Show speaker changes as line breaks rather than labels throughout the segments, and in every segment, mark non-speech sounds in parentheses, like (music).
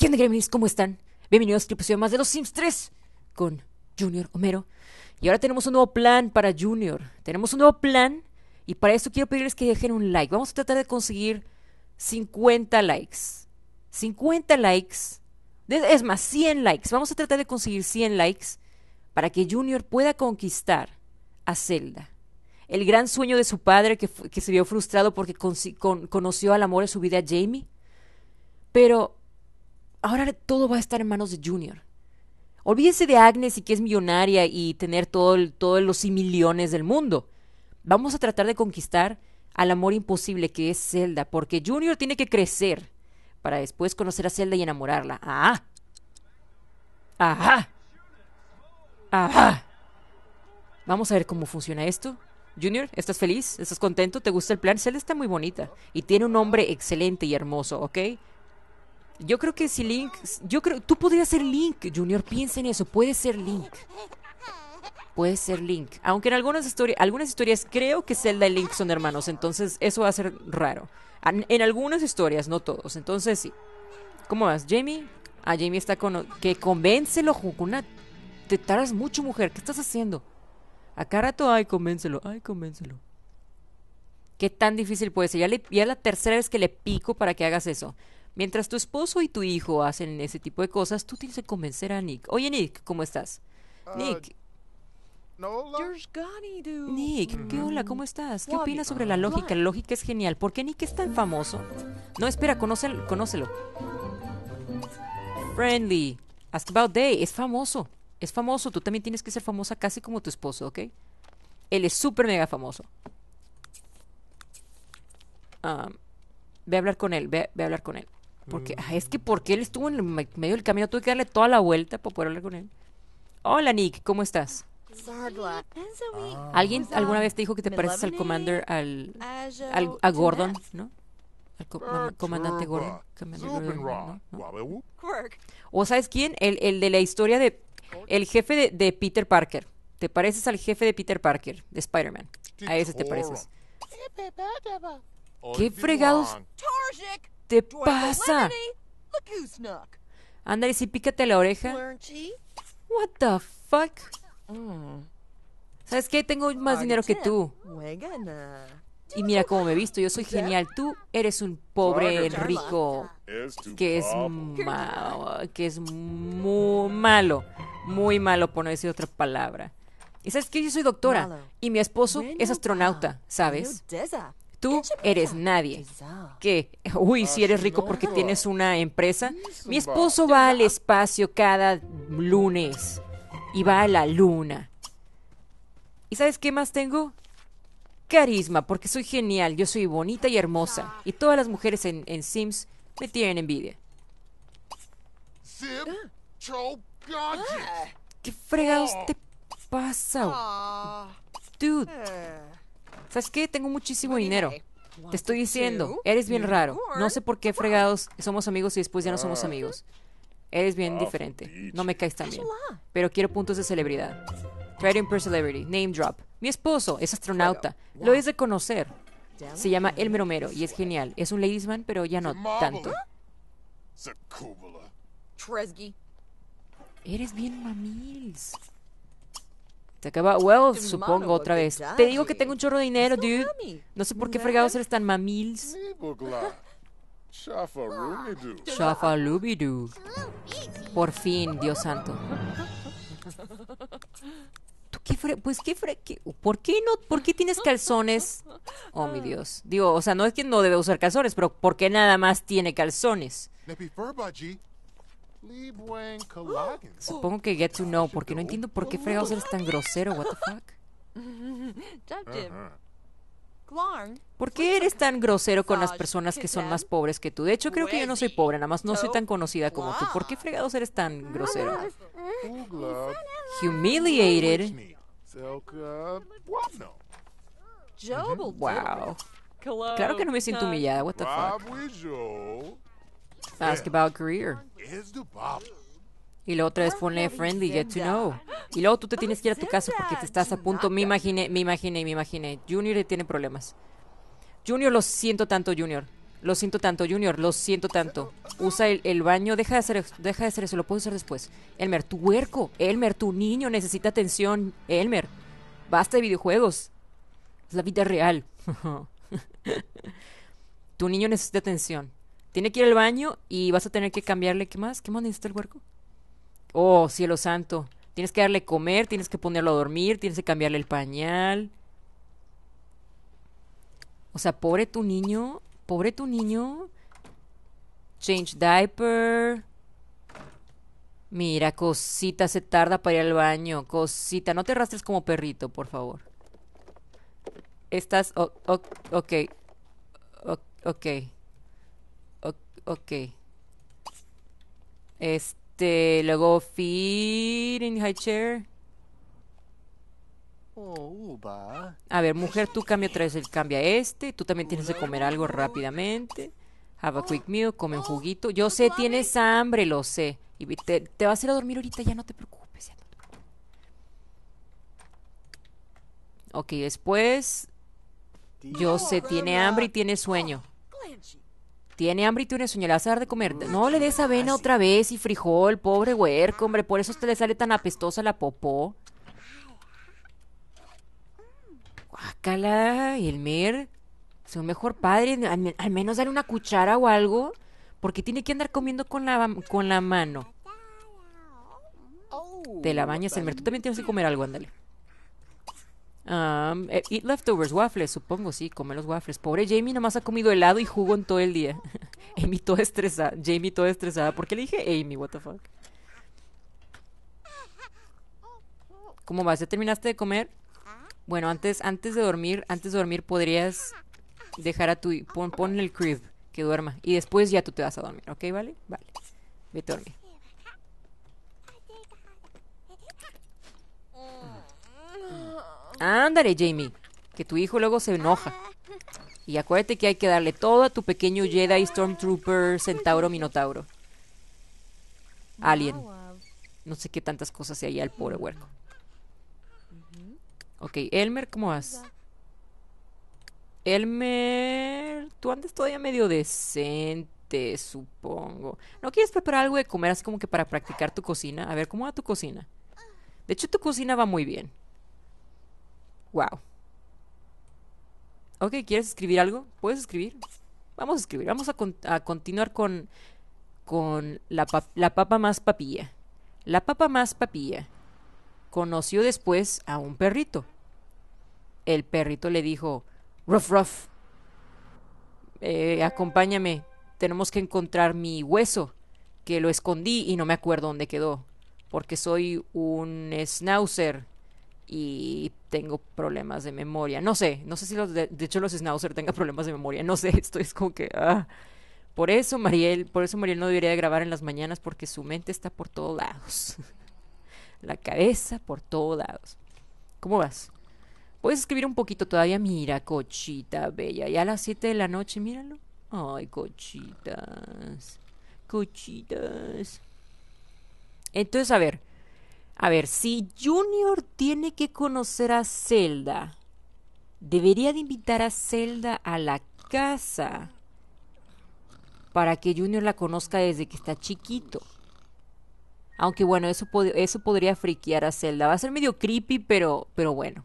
¿Qué onda, Gremlins? ¿Cómo están? Bienvenidos a otro este episodio más de Los Sims 3 con Junior Homero. Y ahora tenemos un nuevo plan para Junior. Tenemos un nuevo plan y para eso quiero pedirles que dejen un like. Vamos a tratar de conseguir 50 likes. 50 likes. Es más, 100 likes. Vamos a tratar de conseguir 100 likes para que Junior pueda conquistar a Zelda. El gran sueño de su padre que, se vio frustrado porque conoció al amor de su vida a Jamie. Pero ahora todo va a estar en manos de Junior. Olvídese de Agnes y que es millonaria y tener todos los y millones del mundo. Vamos a tratar de conquistar al amor imposible que es Zelda, porque Junior tiene que crecer para después conocer a Zelda y enamorarla. ¡Ah! ¡Ajá! ¡Ajá! Vamos a ver cómo funciona esto. Junior, ¿estás feliz? ¿Estás contento? ¿Te gusta el plan? Zelda está muy bonita y tiene un hombre excelente y hermoso, ¿ok? Yo creo que si Link, yo creo, tú podrías ser Link, Junior, piensa en eso, puede ser Link. Puede ser Link. Aunque en algunas, historias, algunas historias creo que Zelda y Link son hermanos, entonces eso va a ser raro. En algunas historias, no todos, entonces sí. ¿Cómo vas, Jamie? Ah, Jamie está con... Que convéncelo, una Te tardas mucho, mujer. ¿Qué estás haciendo? A rato... ay, convéncelo, ay, convéncelo. ¿Qué tan difícil puede ser? Ya, ya la tercera vez que le pico para que hagas eso. Mientras tu esposo y tu hijo hacen ese tipo de cosas, tú tienes que convencer a Nick. Oye, Nick, ¿cómo estás? Uh, Nick. Nick, ¿qué mm-hmm. hola? ¿Cómo estás? ¿Qué opinas sobre la lógica? La lógica es genial. ¿Por qué Nick es tan famoso? No, espera, conócelo. conócelo. Friendly. Ask About Day. Es famoso. Es famoso. Tú también tienes que ser famosa casi como tu esposo, ¿ok? Él es súper mega famoso. Ah, ve a hablar con él. ve, ve a hablar con él. Porque mm. es que porque él estuvo en medio del camino, tuve que darle toda la vuelta para poder hablar con él. Hola Nick, ¿cómo estás? Ah. ¿Alguien alguna vez te dijo que te pareces al commander, al, a Gordon, no? Al comandante Gordon. ¿O sabes quién? El, el, de la historia de... El jefe de, de, Peter Parker. ¿Te pareces al jefe de Peter Parker, de Spider-Man? A ese te pareces. ¿Qué fregados? te pasa? Ándale, pícate la oreja. What the fuck? Mm. ¿Sabes qué? Tengo más dinero que tú. Y mira cómo me he visto, yo soy genial. Tú eres un pobre rico que es que es muy malo, muy malo por no decir otra palabra. Y sabes qué? yo soy doctora y mi esposo es astronauta, ¿sabes? tú eres nadie. ¿Qué? Uy, si eres rico porque tienes una empresa. Mi esposo va al espacio cada lunes y va a la luna. ¿Y sabes qué más tengo? Carisma, porque soy genial, yo soy bonita y hermosa. Y todas las mujeres en, Sims me tienen envidia. ¿Qué fregados te pasa? Ah. Dude. Eh. ¿Sabes qué? Tengo muchísimo dinero. Te estoy diciendo, eres bien raro. No sé por qué fregados somos amigos y después ya no somos amigos. Eres bien diferente. No me caes tan bien. Pero quiero puntos de celebridad. Trading per celebrity. Name drop. Mi esposo es astronauta. Lo es de conocer. Se llama El Meromero y es genial. Es un ladiesman, pero ya no tanto. Eres bien mamils. Se acaba Wells, este supongo, otra vez. Te digo que tengo un chorro de dinero, dude. No sé por qué fregados eres tan mamils. Pues, Lubidu. Por fin, Dios santo. pues qué ¿Por qué no? ¿Por qué tienes calzones? Oh, mi Dios. Digo, o sea, no es que no debe usar calzones, pero ¿por qué nada más tiene calzones? Supongo que get to know, porque no entiendo por qué fregados eres tan grosero, what the fuck. ¿Por qué eres tan grosero con las personas que son más pobres que tú? De hecho, creo que yo no soy pobre, nada más no soy tan conocida como tú. ¿Por qué fregados eres tan grosero? Humiliated. Wow. Claro que no me siento humillada, what the fuck.
Ask about career.
Y la otra es ponle friendly, get to know. Y luego tú te tienes que ir a tu casa porque te estás a punto. Me imaginé, me imaginé, me imaginé. Junior tiene problemas. Junior, lo siento tanto, Junior. Lo siento tanto, Junior, lo siento tanto. Usa el, baño, deja de, hacer, deja de hacer eso, lo puedo usar después. Elmer, tu huerco. Elmer, tu niño necesita atención. Elmer, basta de videojuegos. Es la vida real. (laughs) tu niño necesita atención. Tiene que ir al baño y vas a tener que cambiarle. ¿Qué más? ¿Qué más necesita el huerco? Oh, cielo santo. Tienes que darle comer, tienes que ponerlo a dormir, tienes que cambiarle el pañal. O sea, pobre tu niño, pobre tu niño. Change diaper. Mira, cosita, se tarda para ir al baño. Cosita, no te arrastres como perrito, por favor. Estás... ok. ok. Ok. Este, luego Feeding, in high chair. Oh, a ver, mujer, tú cambia otra vez el cambia este. Tú también tienes que comer algo rápidamente. Have a quick meal, come un juguito. Yo sé, tienes hambre, lo sé. Y te, te vas a ir a dormir ahorita, ya no te preocupes. Ya no te preocupes. Ok, después. Yo sé, tiene hambre y tiene sueño. Tiene hambre y tiene sueño, le vas a dar de comer. No le des avena otra vez y frijol, pobre huerco, hombre. Por eso a usted le sale tan apestosa la popó. Guácala, Elmer. Sea mejor padre. Al, menos dale una cuchara o algo. Porque tiene que andar comiendo con la, con la mano. Te la bañas, Elmer. Tú también tienes que comer algo, ándale. Um, eat leftovers, waffles, supongo, sí, come los waffles. Pobre Jamie, nomás ha comido helado y jugo en todo el día. (laughs) Amy toda estresada, Jamie toda estresada. ¿Por qué le dije Amy? What the fuck? ¿Cómo vas? ¿Ya terminaste de comer? Bueno, antes, antes de dormir, antes de dormir podrías dejar a tu... Pon, pon el crib, que duerma. Y después ya tú te vas a dormir, ¿ok? ¿Vale? Vale. Vete a dormir. Ándale, Jamie, que tu hijo luego se enoja. Y acuérdate que hay que darle todo a tu pequeño Jedi Stormtrooper Centauro Minotauro. Alien. No sé qué tantas cosas se hay al pobre huerco. Ok, Elmer, ¿cómo vas? Elmer, tú andas todavía medio decente, supongo. ¿No quieres preparar algo de comer así como que para practicar tu cocina? A ver, ¿cómo va tu cocina? De hecho, tu cocina va muy bien. Wow. Ok, ¿quieres escribir algo? ¿Puedes escribir? Vamos a escribir. Vamos a, continuar con, con la, la papa más papilla. La papa más papilla conoció después a un perrito. El perrito le dijo, Ruff, Ruff, eh, acompáñame, tenemos que encontrar mi hueso, que lo escondí y no me acuerdo dónde quedó, porque soy un schnauzer y tengo problemas de memoria. No sé, no sé si los de, hecho los Schnauzer tengan problemas de memoria, no sé, (laughs) esto es como que... Ah. Por eso Mariel, por eso Mariel no debería de grabar en las mañanas porque su mente está por todos lados. (laughs) La cabeza por todos lados. ¿Cómo vas? Puedes escribir un poquito todavía, mira, cochita bella. Ya a las 7 de la noche, míralo. Ay, cochitas. Cochitas. Entonces, a ver, a ver, si Junior tiene que conocer a Zelda, debería de invitar a Zelda a la casa para que Junior la conozca desde que está chiquito. Aunque bueno, eso, eso podría friquear a Zelda. Va a ser medio creepy, pero, pero bueno.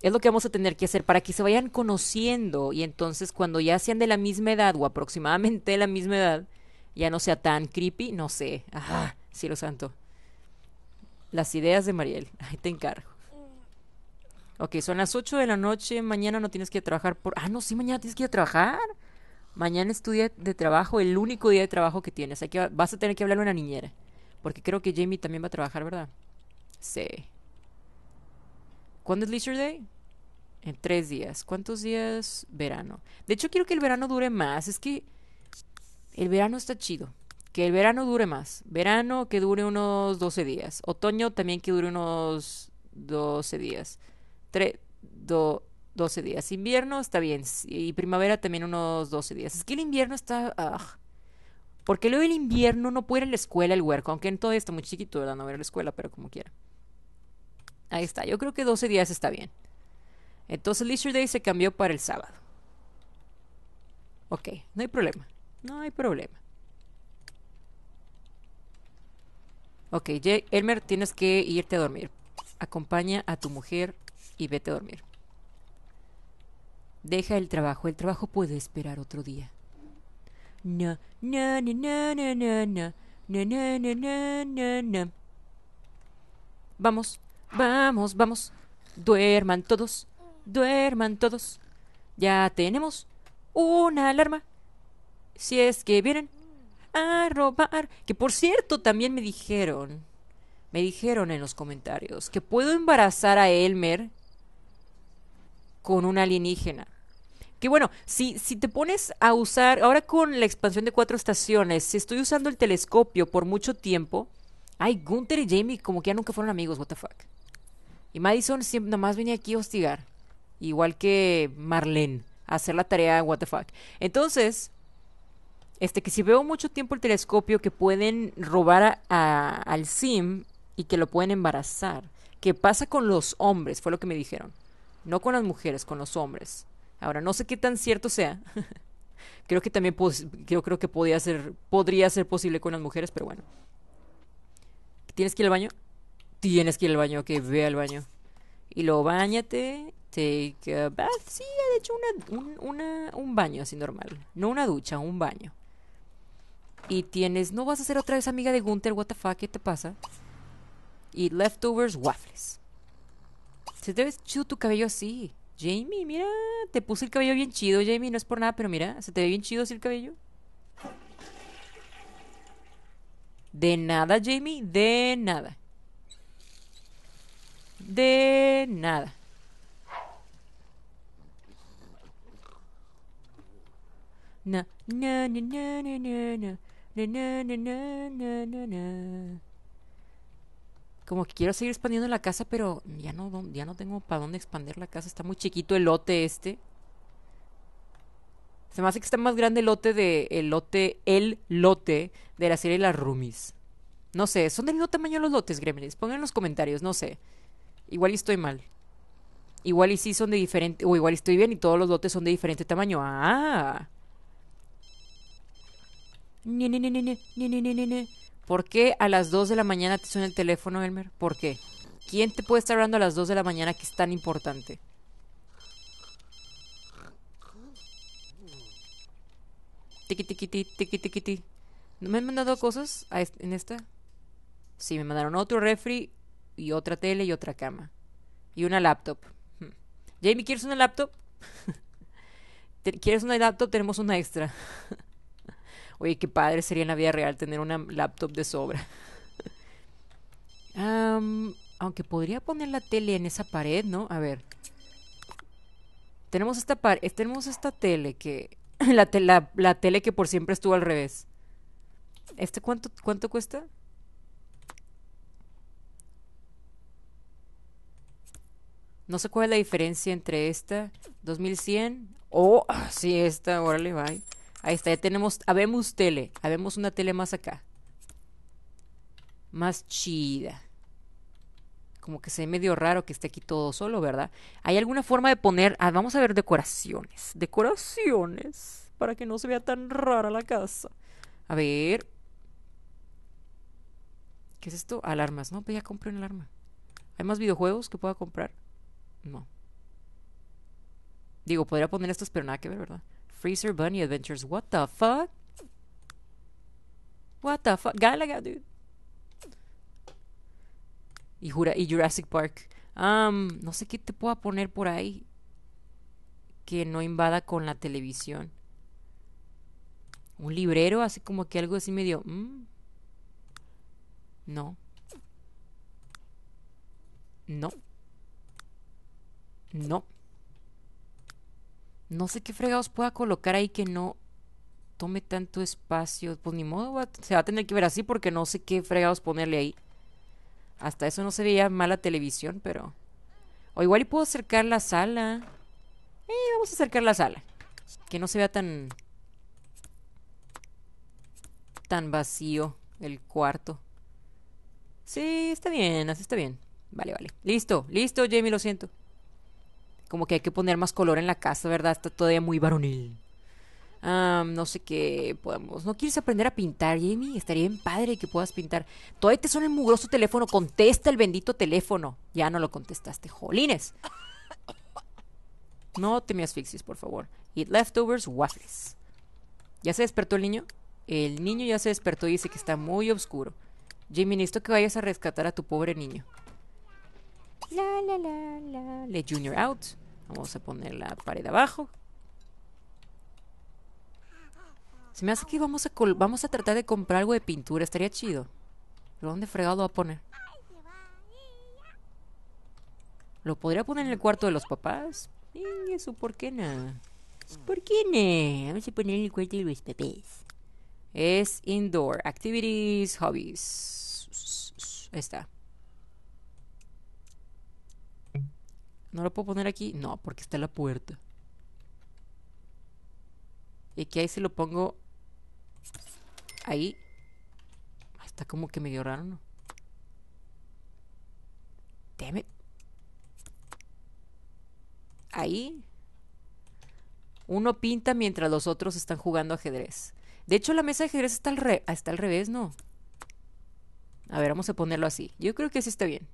Es lo que vamos a tener que hacer para que se vayan conociendo y entonces cuando ya sean de la misma edad o aproximadamente de la misma edad, ya no sea tan creepy, no sé. Ajá, ah. cielo santo. Las ideas de Mariel. (laughs) Ahí te encargo. Ok, son las 8 de la noche. Mañana no tienes que trabajar por. Ah, no, sí, mañana tienes que ir a trabajar. Mañana es tu día de trabajo, el único día de trabajo que tienes. aquí vas a tener que hablarlo a una niñera. Porque creo que Jamie también va a trabajar, ¿verdad? Sí. ¿Cuándo es Leisure Day? En tres días. ¿Cuántos días? Verano. De hecho, quiero que el verano dure más. Es que el verano está chido que el verano dure más. Verano que dure unos 12 días. Otoño también que dure unos 12 días. tres 12 días. Invierno está bien. Y primavera también unos 12 días. Es que el invierno está... Ah, porque luego el invierno no puede ir a la escuela el huerco. Aunque en todo esto muy chiquito, ¿verdad? No va a la escuela, pero como quiera. Ahí está. Yo creo que 12 días está bien. Entonces Easter Day se cambió para el sábado. Ok, no hay problema. No hay problema. Ok, Elmer, tienes que irte a dormir. Acompaña a tu mujer y vete a dormir. Deja el trabajo, el trabajo puede esperar otro día. Vamos, vamos, vamos. Duerman todos, duerman todos. Ya tenemos una alarma. Si es que vienen, a robar. Que por cierto, también me dijeron, me dijeron en los comentarios que puedo embarazar a Elmer con un alienígena. Que bueno, si, si te pones a usar, ahora con la expansión de cuatro estaciones, si estoy usando el telescopio por mucho tiempo, ay, Gunther y Jamie como que ya nunca fueron amigos, what the fuck. Y Madison siempre nomás venía aquí a hostigar, igual que Marlene, a hacer la tarea, what the Entonces, este, que si veo mucho tiempo el telescopio, que pueden robar a, al sim y que lo pueden embarazar. ¿Qué pasa con los hombres? Fue lo que me dijeron. No con las mujeres, con los hombres. Ahora, no sé qué tan cierto sea. (laughs) creo que también yo creo que podía ser, podría ser posible con las mujeres, pero bueno. ¿Tienes que ir al baño? Tienes que ir al baño, que vea ve al baño. Y lo bañate, take a bath. Sí, de hecho, un, un baño así normal. No una ducha, un baño. Y tienes, no vas a ser otra vez amiga de Gunter? what the fuck, ¿qué te pasa? Y leftovers waffles. Se te ve chido tu cabello así. Jamie, mira, te puse el cabello bien chido, Jamie, no es por nada, pero mira, se te ve bien chido así el cabello. De nada, Jamie, de nada. De nada. No, no, no, no, no, no. Como que quiero seguir expandiendo la casa, pero ya no, ya no tengo para dónde expandir la casa. Está muy chiquito el lote este. Se me hace que está más grande el lote de el lote, el lote de la serie Las Roomies. No sé, son del mismo tamaño los lotes, gremlins. Pongan en los comentarios, no sé. Igual y estoy mal. Igual y sí son de diferente, o igual y estoy bien y todos los lotes son de diferente tamaño. Ah. ¿Por qué a las 2 de la mañana te suena el teléfono, Elmer? ¿Por qué? ¿Quién te puede estar hablando a las 2 de la mañana que es tan importante? Tiki tiki tiki tiki ¿Me han mandado cosas en esta? Sí, me mandaron otro refri y otra tele y otra cama. Y una laptop. Hmm. Jamie, ¿quieres una laptop? (laughs) ¿Quieres una laptop? Tenemos una extra. (laughs) Oye, qué padre sería en la vida real tener una laptop de sobra. aunque podría poner la tele en esa pared, ¿no? A ver. Tenemos esta, eh, tenemos esta tele que... (laughs) la, la, tele que por siempre estuvo al revés. ¿Este cuánto, cuánto cuesta? No sé cuál es la diferencia entre esta 2100 o oh, sí, esta, órale, bye. Ahí está, ya tenemos, habemos tele, habemos una tele más acá. Más chida. Como que se ve medio raro que esté aquí todo solo, ¿verdad? Hay alguna forma de poner, ah, vamos a ver decoraciones, decoraciones, para que no se vea tan rara la casa. A ver. ¿Qué es esto? Alarmas, no, pues ya compré un alarma. ¿Hay más videojuegos que pueda comprar? No. Digo, podría poner estos, pero nada que ver, ¿verdad? Freezer Bunny Adventures. What the fuck? What the fuck? Galaga, dude. Y, Jura y Jurassic Park. Um, no sé qué te puedo poner por ahí que no invada con la televisión. Un librero, así como que algo así medio... Mm, no. No. No. No sé qué fregados pueda colocar ahí que no tome tanto espacio. Pues ni modo, se va a tener que ver así porque no sé qué fregados ponerle ahí. Hasta eso no se veía mala televisión, pero... O igual y puedo acercar la sala. Eh, vamos a acercar la sala. Que no se vea tan... Tan vacío el cuarto. Sí, está bien, así está bien. Vale, vale. Listo, listo, Jamie, lo siento. Como que hay que poner más color en la casa, ¿verdad? Está todavía muy varonil. no sé qué podemos. ¿No quieres aprender a pintar, Jamie? Estaría bien padre que puedas pintar. Todavía te suena el mugroso teléfono. Contesta el bendito teléfono. Ya no lo contestaste. Jolines. No te me asfixies, por favor. Eat leftovers, waffles. ¿Ya se despertó el niño? El niño ya se despertó y dice que está muy oscuro. Jamie, necesito que vayas a rescatar a tu pobre niño. La, Junior out. Vamos a poner la pared abajo. Se me hace que vamos a, vamos a tratar de comprar algo de pintura. Estaría chido. ¿Pero dónde fregado va a poner? ¿Lo podría poner en el cuarto de los papás? eso por qué no? ¿Por qué no? Vamos a poner en el cuarto de los papás. Es indoor. Activities, hobbies. Ahí está. ¿No lo puedo poner aquí? No, porque está la puerta. Y que ahí se lo pongo... Ahí. Está como que me raro, ¿no? Ahí. Uno pinta mientras los otros están jugando ajedrez. De hecho, la mesa de ajedrez está al, re está al revés, ¿no? A ver, vamos a ponerlo así. Yo creo que así está bien.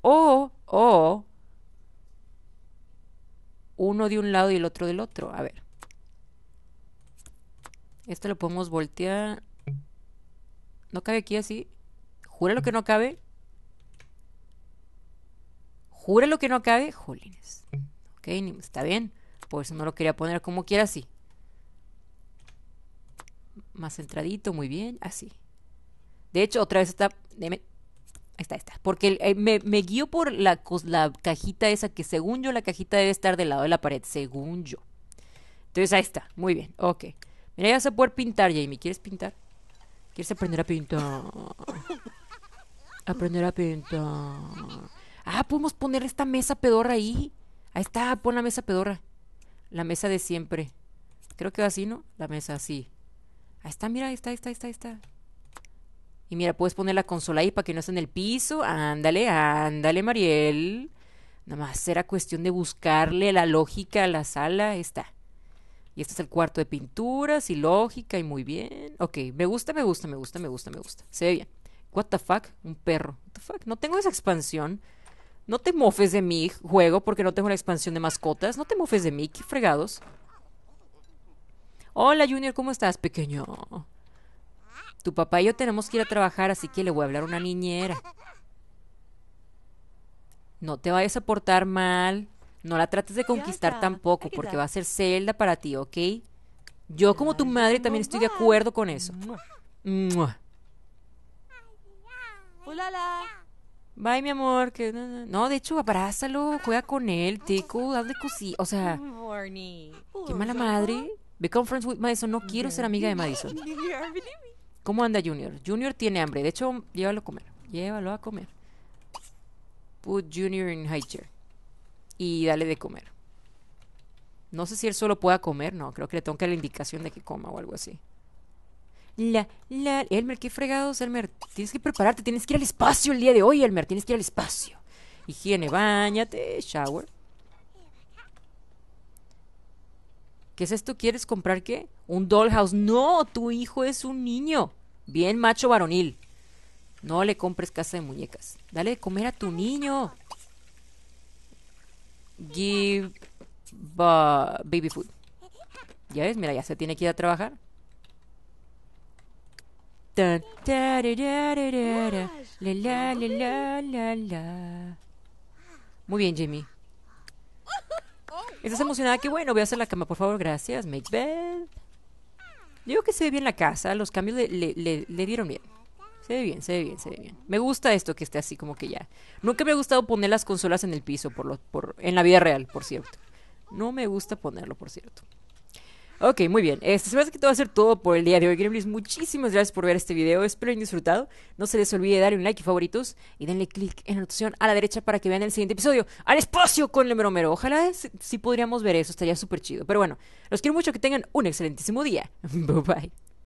O, o, uno de un lado y el otro del otro. A ver. Esto lo podemos voltear. ¿No cabe aquí así? lo que no cabe? lo que no cabe? Jolines. Ok, está bien. Por eso no lo quería poner como quiera así. Más centradito, muy bien. Así. De hecho, otra vez está... Deme, Está, está. Porque eh, me, guío por la, la cajita esa que según yo la cajita debe estar del lado de la pared, según yo. Entonces ahí está. Muy bien, ok. Mira, ya vas a poder pintar, Jamie. ¿Quieres pintar? ¿Quieres aprender a pintar? (laughs) Aprender a pintar. Ah, podemos poner esta mesa pedorra ahí. Ahí está, pon la mesa pedorra. La mesa de siempre. Creo que va así, ¿no? La mesa así. Ahí está, mira, está, ahí está, ahí está, ahí está. Y mira, puedes poner la consola ahí para que no esté en el piso. Ándale, ándale, Mariel. Nada más era cuestión de buscarle la lógica a la sala. Ahí está. Y este es el cuarto de pinturas y lógica y muy bien. Ok, me gusta, me gusta, me gusta, me gusta, me gusta. Se ve bien. What the fuck? Un perro. What the fuck? No tengo esa expansión. No te mofes de mi juego porque no tengo la expansión de mascotas. No te mofes de mí, qué fregados. Hola Junior, ¿cómo estás, pequeño? Tu papá y yo tenemos que ir a trabajar, así que le voy a hablar a una niñera. No te vayas a portar mal. No la trates de conquistar tampoco, porque va a ser celda para ti, ¿ok? Yo como tu madre también estoy de acuerdo con eso. Hola, Bye, mi amor. Que... No, de hecho, abrázalo, juega con él, tico, hazle cosí. O sea, qué mala madre. Become friends with Madison. No quiero ser amiga de Madison. (laughs) ¿Cómo anda Junior? Junior tiene hambre. De hecho, llévalo a comer. Llévalo a comer. Put Junior in high chair. Y dale de comer. No sé si él solo pueda comer. No, creo que le dar la indicación de que coma o algo así. La, la, Elmer, qué fregados, Elmer. Tienes que prepararte, tienes que ir al espacio el día de hoy, Elmer. Tienes que ir al espacio. Higiene, bañate, shower. ¿Qué es esto? ¿Quieres comprar qué? Un dollhouse. No, tu hijo es un niño. Bien macho varonil. No le compres casa de muñecas. Dale de comer a tu niño. Give baby food. Ya ves, mira, ya se tiene que ir a trabajar. Muy bien, Jimmy. Estás emocionada, qué bueno, voy a hacer la cama, por favor, gracias, make bed. Digo que se ve bien la casa, los cambios le, dieron bien. Se ve bien, se ve bien, se ve bien. Me gusta esto que esté así como que ya. Nunca me ha gustado poner las consolas en el piso, por lo, por, en la vida real, por cierto. No me gusta ponerlo, por cierto. Ok, muy bien. Este, se me hace que todo va a ser todo por el día de hoy, Gremlins. Muchísimas gracias por ver este video. Espero hayan disfrutado. No se les olvide darle un like y favoritos. Y denle click en la notación a la derecha para que vean el siguiente episodio. ¡Al espacio con el Mero! Ojalá sí si, podríamos ver eso. Estaría súper chido. Pero bueno, los quiero mucho. Que tengan un excelentísimo día. (laughs) Bye bye.